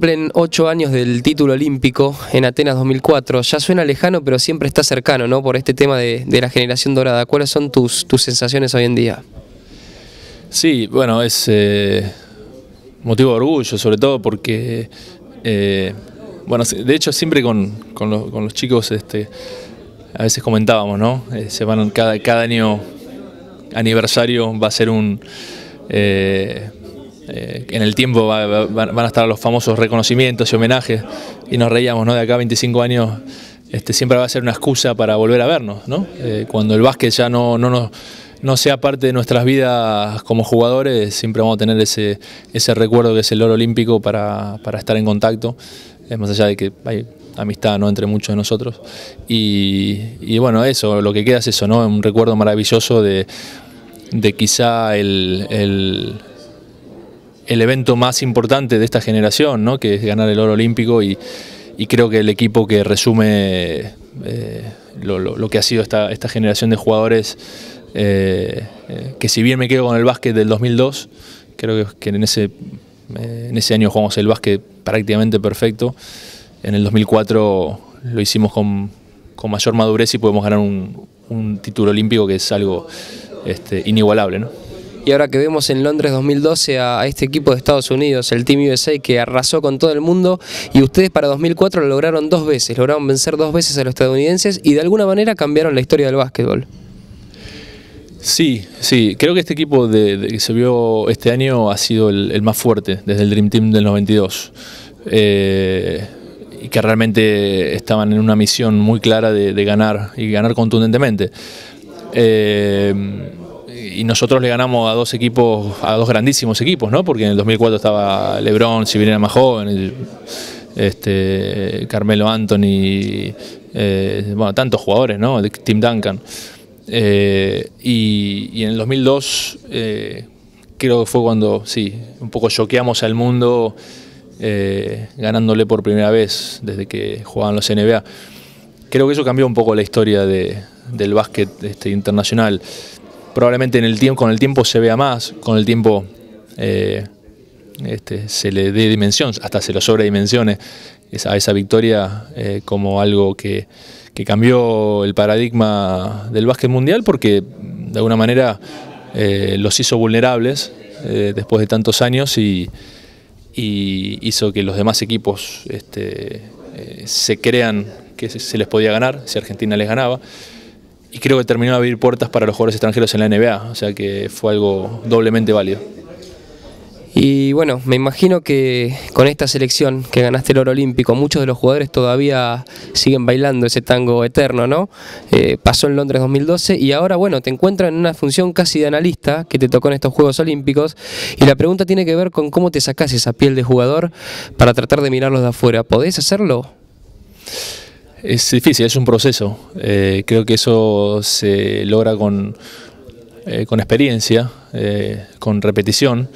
Cumplen ocho años del título olímpico en Atenas 2004. Ya suena lejano, pero siempre está cercano, ¿no? Por este tema de, la generación dorada. ¿Cuáles son tus, sensaciones hoy en día? Sí, bueno, es eh, motivo de orgullo, sobre todo porque, eh, bueno, de hecho siempre con, los, chicos este, a veces comentábamos, ¿no? Eh, cada, cada año aniversario va a ser un eh, en el tiempo van a estar los famosos reconocimientos y homenajes, y nos reíamos, ¿no? De acá 25 años este, siempre va a ser una excusa para volver a vernos, eh, cuando el básquet ya no, no, no sea parte de nuestras vidas como jugadores, siempre vamos a tener ese, ese recuerdo que es el oro olímpico para, para estar en contacto, es más allá de que hay amistad ¿no? entre muchos de nosotros. Y, bueno, eso, lo que queda es eso, ¿no? Un recuerdo maravilloso de, quizá el, el evento más importante de esta generación, que es ganar el oro olímpico y, creo que el equipo que resume eh, lo, que ha sido esta, generación de jugadores, eh, eh, que si bien me quedo con el básquet del 2002, creo que, en, ese, en ese año jugamos el básquet prácticamente perfecto, en el 2004 lo hicimos con, mayor madurez y podemos ganar un, título olímpico que es algo este, inigualable. ¿no? Y ahora que vemos en Londres 2012 a, este equipo de Estados Unidos, el Team USA, que arrasó con todo el mundo, y ustedes para 2004 lo lograron dos veces, lograron vencer dos veces a los estadounidenses y de alguna manera cambiaron la historia del básquetbol. Sí, sí, creo que este equipo que se vio este año ha sido el, más fuerte desde el Dream Team del 92. Eh, y que realmente estaban en una misión muy clara de, ganar y ganar contundentemente. Eh, y nosotros le ganamos a dos equipos, a dos grandísimos equipos, ¿no? Porque en el 2004 estaba Lebron, si bien más joven, este, Carmelo Anthony, eh, bueno, tantos jugadores, ¿no? Team Duncan. Eh, y, en el 2002 eh, creo que fue cuando, sí, un poco choqueamos al mundo ganándole por primera vez desde que jugaban los NBA. Creo que eso cambió un poco la historia del básquet este, internacional probablemente en el tiempo, con el tiempo se vea más, con el tiempo eh, este, se le dé dimensión, hasta se lo sobredimensione a esa victoria eh, como algo que, cambió el paradigma del básquet mundial porque de alguna manera eh, los hizo vulnerables después de tantos años y, hizo que los demás equipos este, se crean que se les podía ganar, si Argentina les ganaba y creo que terminó de abrir puertas para los jugadores extranjeros en la NBA, o sea que fue algo doblemente válido. Y bueno, me imagino que con esta selección que ganaste el oro olímpico, muchos de los jugadores todavía siguen bailando ese tango eterno, ¿no? Eh, pasó en Londres 2012 y ahora, bueno, te encuentras en una función casi de analista que te tocó en estos Juegos Olímpicos y la pregunta tiene que ver con cómo te sacás esa piel de jugador para tratar de mirarlos de afuera. ¿Podés hacerlo? Es difícil, es un proceso. Eh, creo que eso se logra con, eh, con experiencia, eh, con repetición.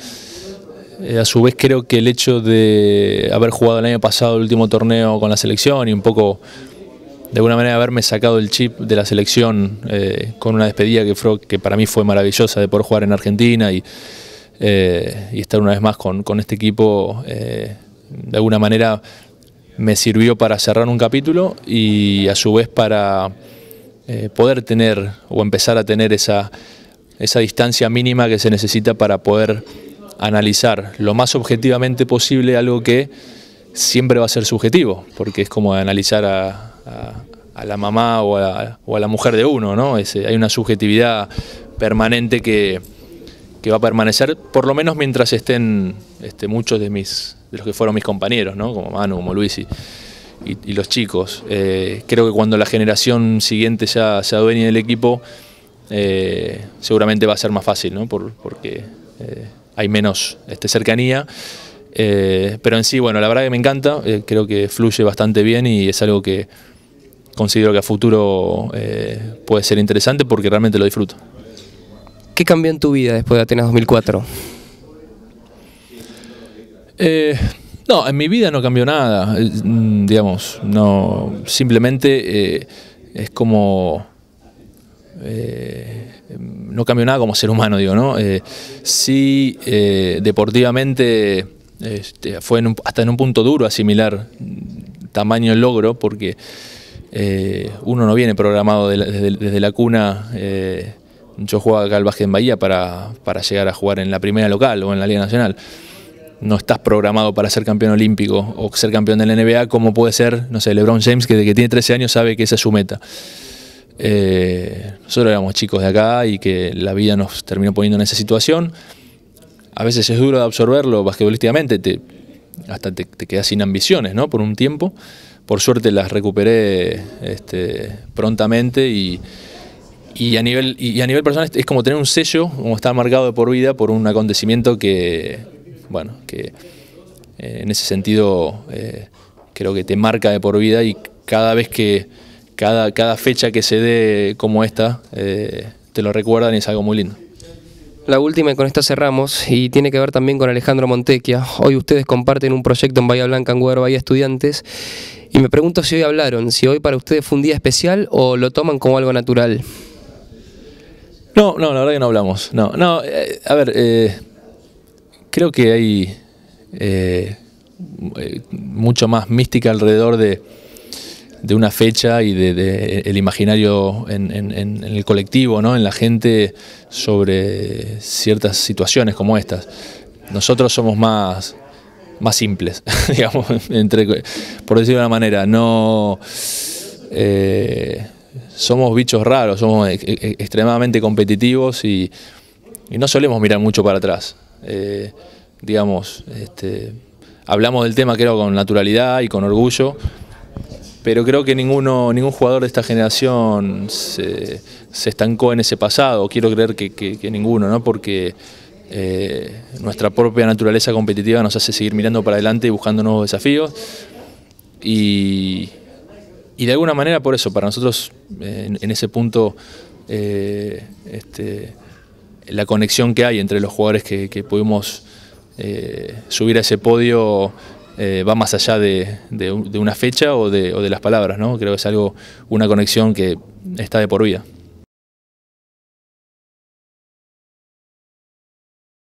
a su vez creo que el hecho de haber jugado el año pasado el último torneo con la selección y un poco, de alguna manera, haberme sacado el chip de la selección con una despedida que, que para mí fue maravillosa de poder jugar en Argentina y, y estar una vez más con, con este equipo, de alguna manera me sirvió para cerrar un capítulo y a su vez para eh, poder tener o empezar a tener esa, esa distancia mínima que se necesita para poder analizar lo más objetivamente posible algo que siempre va a ser subjetivo, porque es como analizar a, la mamá o a, la mujer de uno, ¿no? Eh, hay una subjetividad permanente que, que va a permanecer, por lo menos mientras estén este, muchos de mis de los que fueron mis compañeros, como Manu, como Luis y, los chicos. Eh, creo que cuando la generación siguiente ya se adueñe del equipo, eh, seguramente va a ser más fácil, porque eh, hay menos este, cercanía. pero en sí, bueno, la verdad que me encanta, creo que fluye bastante bien y es algo que considero que a futuro puede ser interesante porque realmente lo disfruto. ¿Qué cambió en tu vida después de Atenas 2004? Eh, no, en mi vida no cambió nada, eh, mm, digamos, no, simplemente eh, es como, no cambió nada como ser humano, digo, ¿no? sí, deportivamente este, fue hasta en un punto duro asimilar tamaño y logro, porque uno no viene programado desde, la cuna yo juego acá al baloncesto en Bahía para, llegar a jugar en la primera local o en la Liga Nacional. No estás programado para ser campeón olímpico o ser campeón de la NBA como puede ser, no sé, LeBron James, que desde que tiene 13 años sabe que esa es su meta. Eh, nosotros éramos chicos de acá y que la vida nos terminó poniendo en esa situación. A veces es duro de absorberlo basquetbolísticamente, hasta te, quedas sin ambiciones, ¿no? Por un tiempo. Por suerte las recuperé este, prontamente y y a nivel, y a nivel personal es como tener un sello, como estar marcado de por vida por un acontecimiento que, bueno, que eh, en ese sentido eh, creo que te marca de por vida y cada vez que, cada, cada fecha que se dé como esta, eh, te lo recuerdan y es algo muy lindo. La última y con esta cerramos y tiene que ver también con Alejandro Montequia. Hoy ustedes comparten un proyecto en Bahía Blanca, en Guerra Bahía Estudiantes y me pregunto si hoy hablaron, si hoy para ustedes fue un día especial o lo toman como algo natural. No, no, la verdad que no hablamos. No, no, eh, a ver, eh, creo que hay eh, mucho más mística alrededor de, una fecha y de, el imaginario en, el colectivo, ¿no? en la gente sobre ciertas situaciones como estas. Nosotros somos más más simples, digamos, entre, por decirlo de una manera, no somos bichos raros, somos e-, e-, e-, extremadamente competitivos y, no solemos mirar mucho para atrás. Eh, digamos, este, hablamos del tema creo con naturalidad y con orgullo, pero creo que ninguno, ningún jugador de esta generación se, estancó en ese pasado, quiero creer que, ninguno, porque eh, nuestra propia naturaleza competitiva nos hace seguir mirando para adelante y buscando nuevos desafíos. Y, y de alguna manera por eso, para nosotros eh, en, ese punto, eh, este, la conexión que hay entre los jugadores que, pudimos eh, subir a ese podio va más allá de, una fecha o de, las palabras, ¿no? Creo que es algo, una conexión que está de por vida.